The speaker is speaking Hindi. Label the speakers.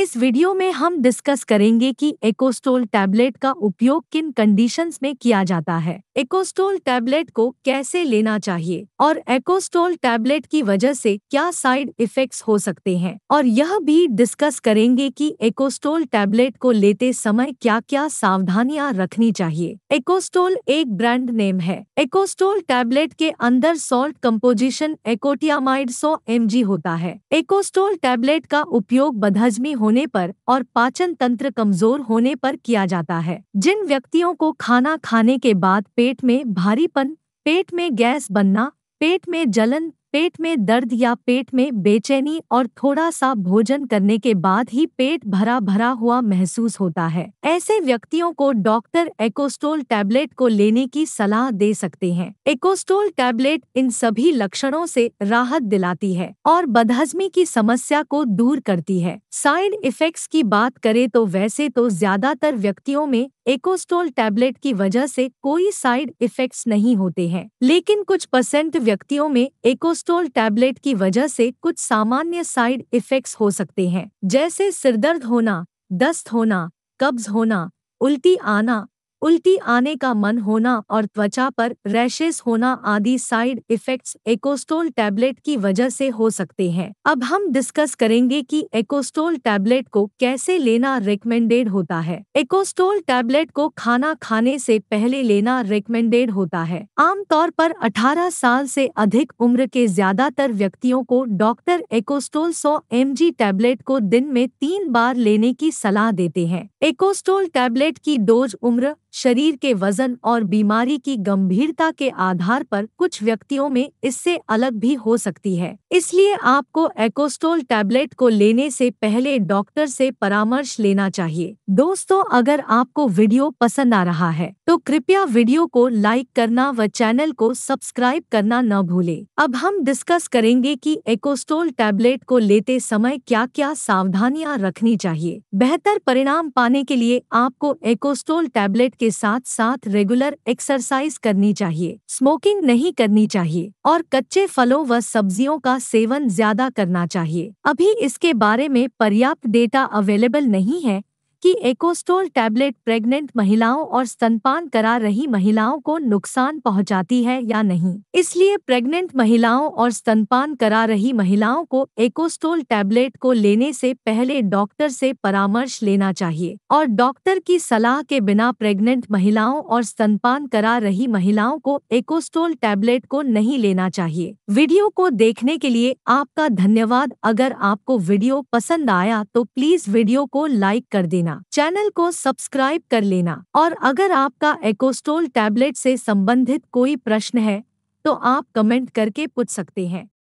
Speaker 1: इस वीडियो में हम डिस्कस करेंगे कि एकोस्टोल टैबलेट का उपयोग किन कंडीशंस में किया जाता है एकोस्टोल टैबलेट को कैसे लेना चाहिए और एकोस्टोल टैबलेट की वजह से क्या साइड इफेक्ट्स हो सकते हैं और यह भी डिस्कस करेंगे कि एकोस्टोल टैबलेट को लेते समय क्या क्या सावधानियां रखनी चाहिए एकोस्टोल एक ब्रांड नेम है एकोस्टोल टैबलेट के अंदर सॉल्ट कम्पोजिशन एकोटियामाइड सौ एम होता है एकोस्टोल टैबलेट का उपयोग बदहजमी हो होने पर और पाचन तंत्र कमजोर होने पर किया जाता है जिन व्यक्तियों को खाना खाने के बाद पेट में भारीपन पेट में गैस बनना पेट में जलन पेट में दर्द या पेट में बेचैनी और थोड़ा सा भोजन करने के बाद ही पेट भरा भरा हुआ महसूस होता है ऐसे व्यक्तियों को डॉक्टर एकोस्टोल टैबलेट को लेने की सलाह दे सकते हैं एकोस्टोल टैबलेट इन सभी लक्षणों से राहत दिलाती है और बदहजमी की समस्या को दूर करती है साइड इफेक्ट्स की बात करें तो वैसे तो ज्यादातर व्यक्तियों में एकोस्टोल टैबलेट की वजह से कोई साइड इफेक्ट्स नहीं होते हैं लेकिन कुछ परसेंट व्यक्तियों में एकोस्टोल टैबलेट की वजह से कुछ सामान्य साइड इफेक्ट्स हो सकते हैं जैसे सिरदर्द होना दस्त होना कब्ज होना उल्टी आना उल्टी आने का मन होना और त्वचा पर रैशेस होना आदि साइड इफेक्ट्स एकोस्टोल टैबलेट की वजह से हो सकते हैं अब हम डिस्कस करेंगे कि एकोस्टोल टैबलेट को कैसे लेना रिकमेंडेड होता है एकोस्टोल टैबलेट को खाना खाने से पहले लेना रिकमेंडेड होता है आमतौर पर 18 साल से अधिक उम्र के ज्यादातर व्यक्तियों को डॉक्टर एकोस्टोल सौ एम टैबलेट को दिन में तीन बार लेने की सलाह देते हैं एकोस्टोल टैबलेट की डोज उम्र शरीर के वजन और बीमारी की गंभीरता के आधार पर कुछ व्यक्तियों में इससे अलग भी हो सकती है इसलिए आपको एकोस्टोल टैबलेट को लेने से पहले डॉक्टर से परामर्श लेना चाहिए दोस्तों अगर आपको वीडियो पसंद आ रहा है तो कृपया वीडियो को लाइक करना व चैनल को सब्सक्राइब करना न भूले अब हम डिस्कस करेंगे की एकोस्टोल टैबलेट को लेते समय क्या क्या सावधानियाँ रखनी चाहिए बेहतर परिणाम पाने के लिए आपको एकोस्टोल टैबलेट के साथ साथ रेगुलर एक्सरसाइज करनी चाहिए स्मोकिंग नहीं करनी चाहिए और कच्चे फलों व सब्जियों का सेवन ज्यादा करना चाहिए अभी इसके बारे में पर्याप्त डेटा अवेलेबल नहीं है कि एकोस्टोल टैबलेट प्रेग्नेंट महिलाओं और स्तनपान करा रही महिलाओं को नुकसान पहुंचाती है या नहीं इसलिए प्रेग्नेंट महिलाओं और स्तनपान करा रही महिलाओं को एकोस्टोल टैबलेट को लेने से पहले डॉक्टर से परामर्श लेना चाहिए और डॉक्टर की सलाह के बिना प्रेग्नेंट महिलाओं और स्तनपान करा रही महिलाओं को एकोस्टोल टैबलेट को नहीं लेना चाहिए वीडियो को देखने के लिए आपका धन्यवाद अगर आपको वीडियो पसंद आया तो प्लीज वीडियो को लाइक कर देना लेना चैनल को सब्सक्राइब कर लेना और अगर आपका एकोस्टोल टैबलेट से संबंधित कोई प्रश्न है तो आप कमेंट करके पूछ सकते हैं